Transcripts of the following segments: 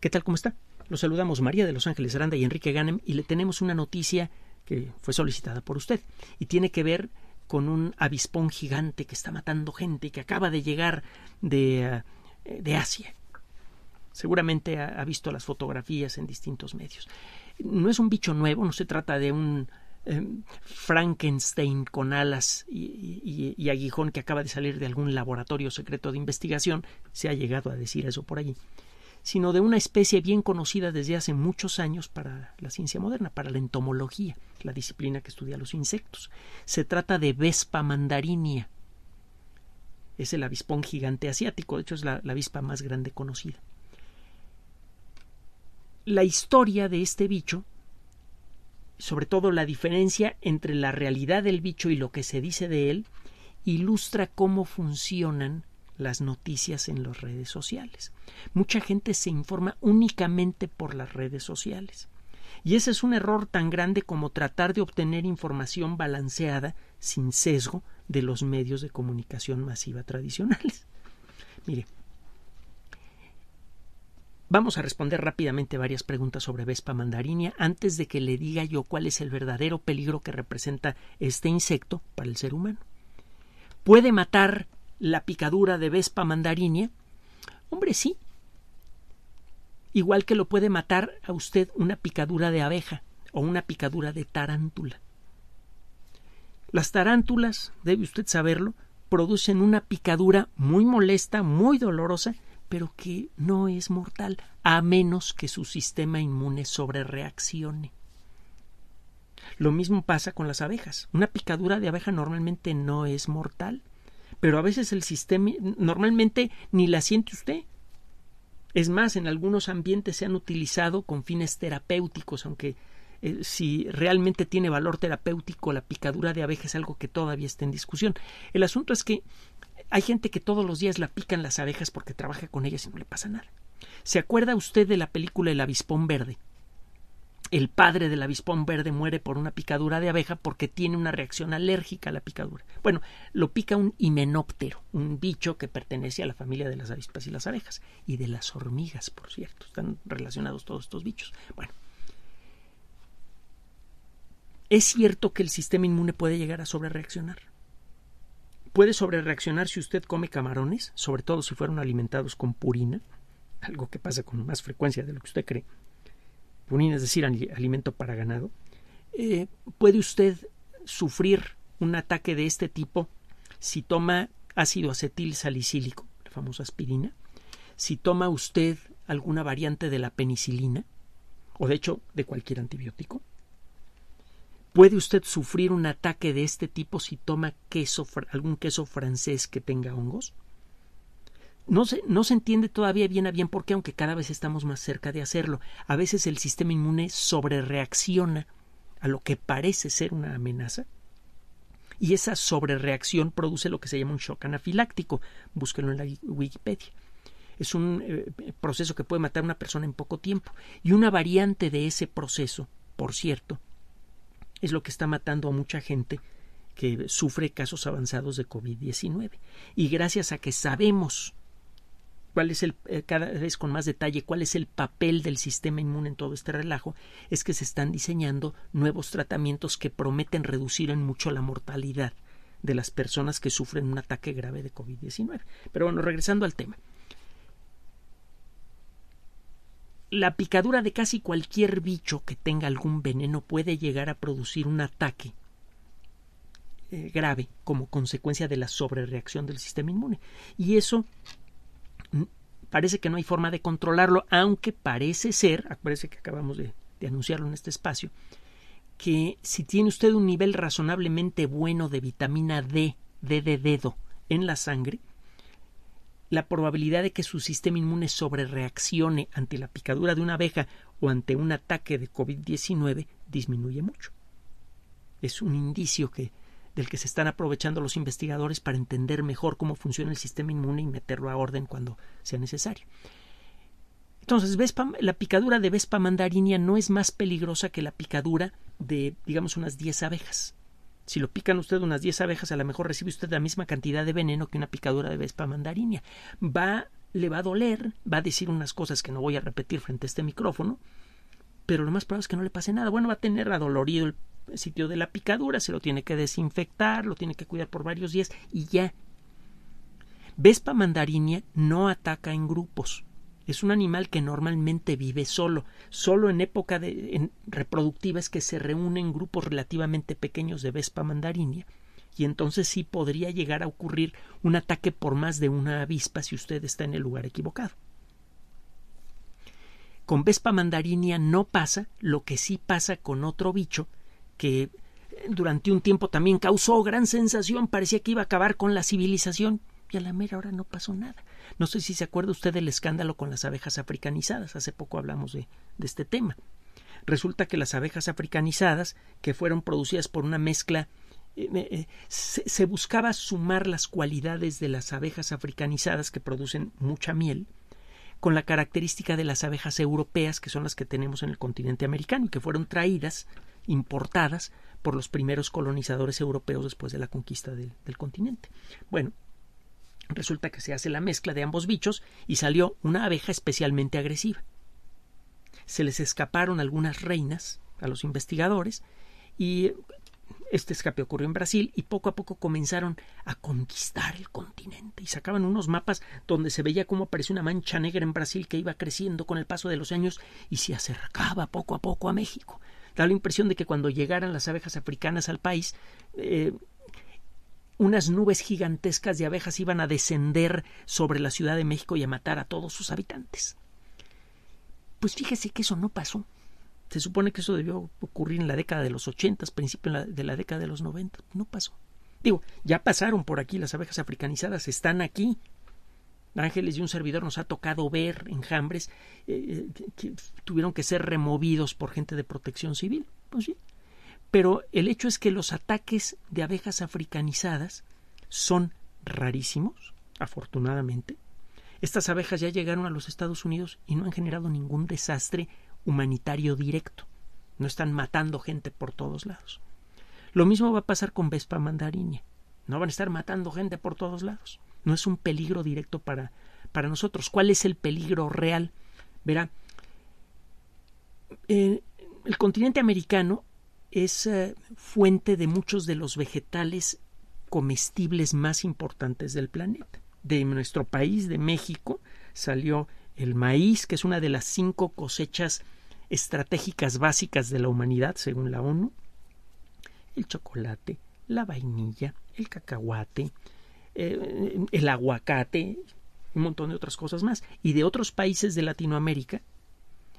¿Qué tal? ¿Cómo está? Los saludamos María de Los Ángeles Aranda y Enrique Ganem y le tenemos una noticia que fue solicitada por usted y tiene que ver con un avispón gigante que está matando gente y que acaba de llegar de, eh, de Asia. Seguramente ha, visto las fotografías en distintos medios. No es un bicho nuevo, no se trata de un em, Frankenstein con alas y, aguijón que acaba de salir de algún laboratorio secreto de investigación, se ha llegado a decir eso por allí sino de una especie bien conocida desde hace muchos años para la ciencia moderna, para la entomología, la disciplina que estudia los insectos. Se trata de Vespa mandarinia. Es el avispón gigante asiático, de hecho es la, la avispa más grande conocida. La historia de este bicho sobre todo la diferencia entre la realidad del bicho y lo que se dice de él, ilustra cómo funcionan las noticias en las redes sociales. Mucha gente se informa únicamente por las redes sociales. Y ese es un error tan grande como tratar de obtener información balanceada, sin sesgo, de los medios de comunicación masiva tradicionales. Mire, Vamos a responder rápidamente varias preguntas sobre Vespa mandarinia antes de que le diga yo cuál es el verdadero peligro que representa este insecto para el ser humano. Puede matar la picadura de Vespa mandarinia? Hombre, sí. Igual que lo puede matar a usted una picadura de abeja o una picadura de tarántula. Las tarántulas, debe usted saberlo, producen una picadura muy molesta, muy dolorosa, pero que no es mortal, a menos que su sistema inmune sobrereaccione. Lo mismo pasa con las abejas. Una picadura de abeja normalmente no es mortal, pero a veces el sistema normalmente ni la siente usted. Es más, en algunos ambientes se han utilizado con fines terapéuticos, aunque eh, si realmente tiene valor terapéutico la picadura de abejas es algo que todavía está en discusión. El asunto es que hay gente que todos los días la pican las abejas porque trabaja con ellas y no le pasa nada. ¿Se acuerda usted de la película El avispón verde? el padre del avispón verde muere por una picadura de abeja porque tiene una reacción alérgica a la picadura. Bueno, lo pica un himenóptero, un bicho que pertenece a la familia de las avispas y las abejas, y de las hormigas, por cierto. Están relacionados todos estos bichos. Bueno, es cierto que el sistema inmune puede llegar a sobrereaccionar. Puede sobrereaccionar si usted come camarones, sobre todo si fueron alimentados con purina, algo que pasa con más frecuencia de lo que usted cree es decir, alimento para ganado, eh, puede usted sufrir un ataque de este tipo si toma ácido acetil salicílico, la famosa aspirina, si toma usted alguna variante de la penicilina, o de hecho de cualquier antibiótico. Puede usted sufrir un ataque de este tipo si toma queso, algún queso francés que tenga hongos. No se, entiende todavía bien a bien por qué, aunque cada vez estamos más cerca de hacerlo. A veces el sistema inmune sobrereacciona a lo que parece ser una amenaza. Y esa sobrereacción produce lo que se llama un shock anafiláctico. Búsquenlo en la Wikipedia. Es un eh, proceso que puede matar a una persona en poco tiempo. Y una variante de ese proceso, por cierto, es lo que está matando a mucha gente que sufre casos avanzados de COVID-19. Y gracias a que sabemos cuál es el, eh, cada vez con más detalle, cuál es el papel del sistema inmune en todo este relajo, es que se están diseñando nuevos tratamientos que prometen reducir en mucho la mortalidad de las personas que sufren un ataque grave de COVID-19. Pero bueno, regresando al tema. La picadura de casi cualquier bicho que tenga algún veneno puede llegar a producir un ataque eh, grave como consecuencia de la sobrereacción del sistema inmune. Y eso parece que no hay forma de controlarlo, aunque parece ser, ah, parece que acabamos de, anunciarlo en este espacio, que si tiene usted un nivel razonablemente bueno de vitamina D, D de dedo, en la sangre, la probabilidad de que su sistema inmune reaccione ante la picadura de una abeja o ante un ataque de COVID-19 disminuye mucho. Es un indicio que del que se están aprovechando los investigadores para entender mejor cómo funciona el sistema inmune y meterlo a orden cuando sea necesario. Entonces, Vespa, la picadura de Vespa mandarinia no es más peligrosa que la picadura de, digamos, unas 10 abejas. Si lo pican usted unas 10 abejas, a lo mejor recibe usted la misma cantidad de veneno que una picadura de Vespa mandarinia. Va, le va a doler, va a decir unas cosas que no voy a repetir frente a este micrófono, pero lo más probable es que no le pase nada. Bueno, va a tener adolorido el sitio de la picadura, se lo tiene que desinfectar, lo tiene que cuidar por varios días y ya. Vespa mandarinia no ataca en grupos. Es un animal que normalmente vive solo. Solo en época de, reproductiva es que se reúnen grupos relativamente pequeños de Vespa mandarinia y entonces sí podría llegar a ocurrir un ataque por más de una avispa si usted está en el lugar equivocado. Con Vespa mandarinia no pasa lo que sí pasa con otro bicho que eh, durante un tiempo también causó gran sensación, parecía que iba a acabar con la civilización y a la mera hora no pasó nada. No sé si se acuerda usted del escándalo con las abejas africanizadas, hace poco hablamos de, de este tema. Resulta que las abejas africanizadas, que fueron producidas por una mezcla eh, eh, se, buscaba sumar las cualidades de las abejas africanizadas que producen mucha miel con la característica de las abejas europeas que son las que tenemos en el continente americano y que fueron traídas importadas por los primeros colonizadores europeos después de la conquista del, continente. Bueno, resulta que se hace la mezcla de ambos bichos y salió una abeja especialmente agresiva. Se les escaparon algunas reinas a los investigadores y este escape ocurrió en Brasil y poco a poco comenzaron a conquistar el continente y sacaban unos mapas donde se veía cómo aparecía una mancha negra en Brasil que iba creciendo con el paso de los años y se acercaba poco a poco a México. Da la impresión de que cuando llegaran las abejas africanas al país, eh, unas nubes gigantescas de abejas iban a descender sobre la Ciudad de México y a matar a todos sus habitantes. Pues fíjese que eso no pasó. Se supone que eso debió ocurrir en la década de los ochentas, principio de la década de los 90. No pasó. Digo, ya pasaron por aquí las abejas africanizadas, están aquí, Ángeles y un servidor nos ha tocado ver enjambres eh, eh, que tuvieron que ser removidos por gente de protección civil. Pues sí. Pero el hecho es que los ataques de abejas africanizadas son rarísimos, afortunadamente. Estas abejas ya llegaron a los Estados Unidos y no han generado ningún desastre humanitario directo. No están matando gente por todos lados. Lo mismo va a pasar con Vespa mandariña. No van a estar matando gente por todos lados no es un peligro directo para, para nosotros. ¿Cuál es el peligro real? Verá, eh, el continente americano es eh, fuente de muchos de los vegetales comestibles más importantes del planeta. De nuestro país, de México, salió el maíz, que es una de las cinco cosechas estratégicas básicas de la humanidad, según la ONU, el chocolate, la vainilla, el cacahuate, eh, el aguacate, un montón de otras cosas más. Y de otros países de Latinoamérica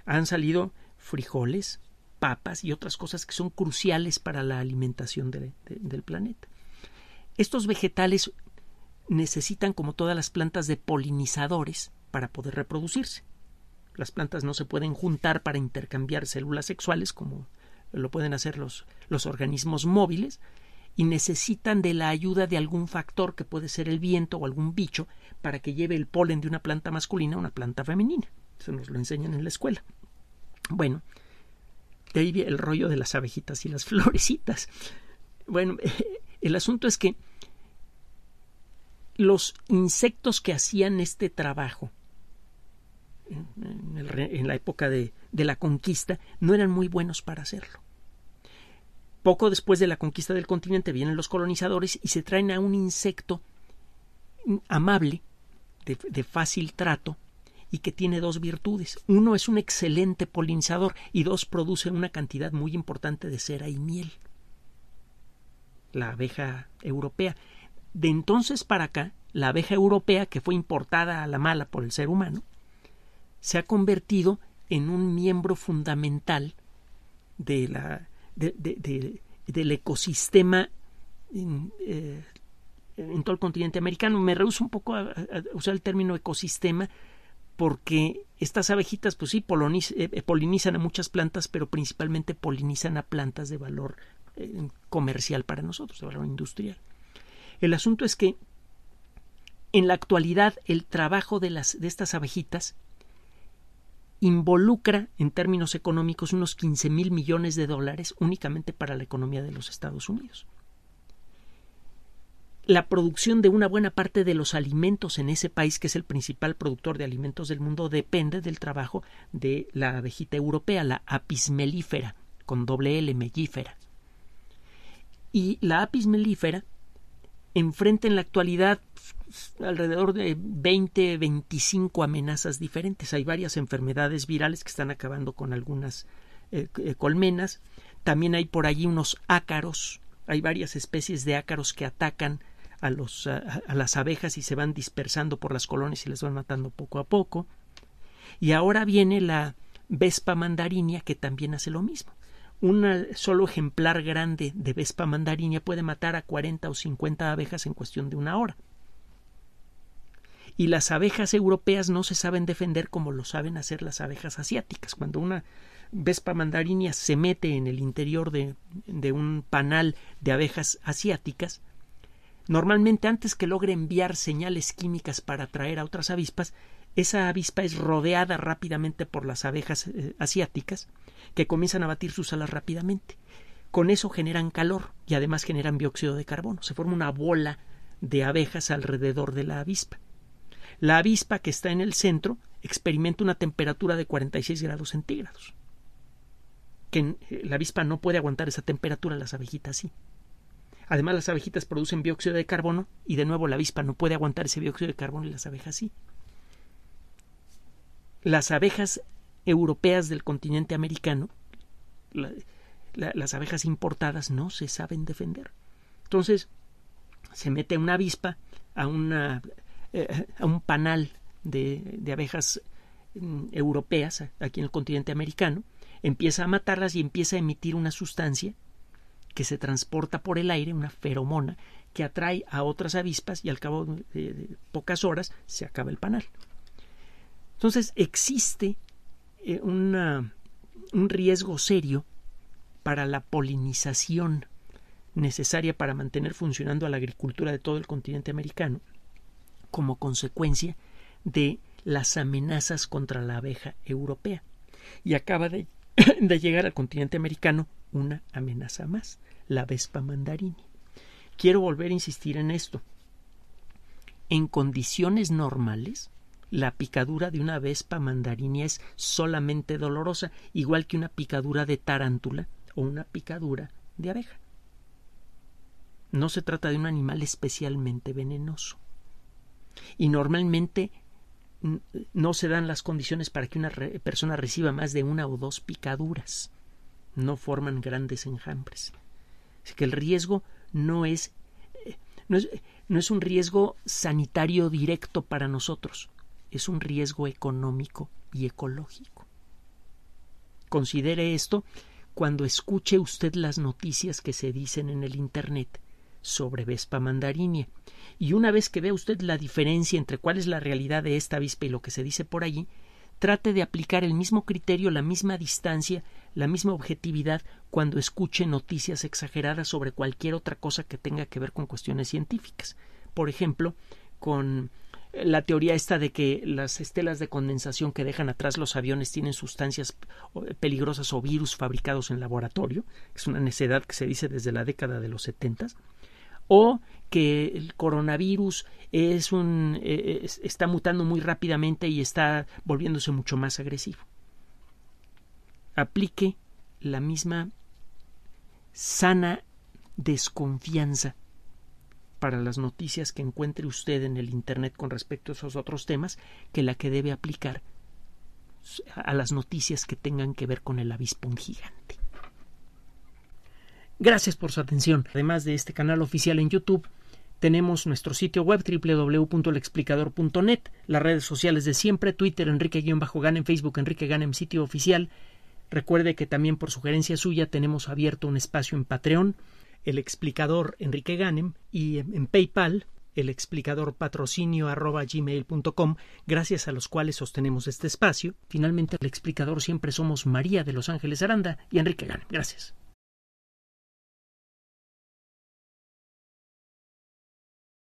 han salido frijoles, papas y otras cosas que son cruciales para la alimentación del planeta. Estos vegetales necesitan, como todas las plantas, de polinizadores para poder reproducirse. Las plantas no se pueden juntar para intercambiar células sexuales como lo pueden hacer los, los organismos móviles, y necesitan de la ayuda de algún factor que puede ser el viento o algún bicho para que lleve el polen de una planta masculina a una planta femenina. Eso nos lo enseñan en la escuela. Bueno, de ahí el rollo de las abejitas y las florecitas. Bueno, el asunto es que los insectos que hacían este trabajo en, la época de la conquista no eran muy buenos para hacerlo. Poco después de la conquista del continente vienen los colonizadores y se traen a un insecto amable, de, fácil trato, y que tiene dos virtudes. Uno es un excelente polinizador y dos produce una cantidad muy importante de cera y miel. La abeja europea. De entonces para acá, la abeja europea, que fue importada a la mala por el ser humano, se ha convertido en un miembro fundamental de la del ecosistema eh, en, todo el continente americano. Me rehúso un poco a, usar el término ecosistema porque estas abejitas, pues sí, eh, eh, polinizan a muchas plantas, pero principalmente polinizan a plantas de valor comercial para nosotros, de valor industrial. El asunto es que en la actualidad el trabajo de, las, de estas abejitas involucra en términos económicos unos 15 mil millones de dólares únicamente para la economía de los Estados Unidos. La producción de una buena parte de los alimentos en ese país, que es el principal productor de alimentos del mundo, depende del trabajo de la abejita europea, la apis mellifera, con doble L mellífera. Y la apis mellifera enfrenta en la actualidad pues, alrededor de 20, 25 amenazas diferentes. Hay varias enfermedades virales que están acabando con algunas eh, eh, colmenas. También hay por allí unos ácaros. Hay varias especies de ácaros que atacan a, las abejas y se van dispersando por las colonias y les van matando poco a poco. Y ahora viene la vespa mandarinia que también hace lo mismo un solo ejemplar grande de Vespa mandarinia puede matar a 40 o 50 abejas en cuestión de una hora. Y las abejas europeas no se saben defender como lo saben hacer las abejas asiáticas. Cuando una Vespa mandarinia se mete en el interior de un panal de abejas asiáticas, normalmente antes que logre enviar señales químicas para atraer a otras avispas, esa avispa es rodeada rápidamente por las abejas eh, asiáticas que comienzan a batir sus alas rápidamente. Con eso generan calor y además generan dióxido de carbono. Se forma una bola de abejas alrededor de la avispa. La avispa que está en el centro experimenta una temperatura de 46 grados centígrados. Que eh, la avispa no puede aguantar esa temperatura, las abejitas sí. Además, las abejitas producen dióxido de carbono y de nuevo la avispa no puede aguantar ese dióxido de carbono y las abejas sí las abejas europeas del continente americano, las abejas importadas no se saben defender. Entonces, se mete una avispa a, eh, a un panal de, abejas mm, europeas aquí en el continente americano, empieza a matarlas y empieza a emitir una sustancia que se transporta por el aire, una feromona, que atrae a otras avispas y al cabo de pocas horas se acaba el panal. Entonces existe eh, un riesgo serio para la polinización necesaria para mantener funcionando a la agricultura de todo el continente americano como consecuencia de las amenazas contra la abeja europea. Y acaba de llegar al continente americano una amenaza más, la Vespa mandarini. Quiero volver a insistir en esto. En condiciones normales, la picadura de una vespa mandarín es solamente dolorosa, igual que una picadura de tarántula o una picadura de abeja. No se trata de un animal especialmente venenoso. Y normalmente no se dan las condiciones para que una persona reciba más de una o dos picaduras. No forman grandes enjambres. Así que el riesgo no es, eh, no es un riesgo sanitario directo para nosotros es un riesgo económico y ecológico. Considere esto cuando escuche usted las noticias que se dicen en el Internet sobre Vespa mandarinia. Y una vez que vea usted la diferencia entre cuál es la realidad de esta avispa y lo que se dice por allí, trate de aplicar el mismo criterio, la misma distancia, la misma objetividad cuando escuche noticias exageradas sobre cualquier otra cosa que tenga que ver con cuestiones científicas. Por ejemplo, con la teoría esta de que las estelas de condensación que dejan atrás los aviones tienen sustancias peligrosas o virus fabricados en laboratorio, es una necedad que se dice desde la década de los setentas, o que el coronavirus es un, e, e, está mutando muy rápidamente y está volviéndose mucho más agresivo. Aplique la misma sana desconfianza para las noticias que encuentre usted en el Internet con respecto a esos otros temas que la que debe aplicar a las noticias que tengan que ver con el avispón gigante. Gracias por su atención. Además de este canal oficial en YouTube, tenemos nuestro sitio web www.lexplicador.net, las redes sociales de siempre, Twitter Enrique-Ganem, Facebook Enrique Ganem, sitio oficial. Recuerde que también por sugerencia suya tenemos abierto un espacio en Patreon el explicador Enrique Ganem y en PayPal el explicador patrocinio arroba gmail.com, gracias a los cuales sostenemos este espacio. Finalmente, el explicador siempre somos María de Los Ángeles Aranda y Enrique Ganem. Gracias.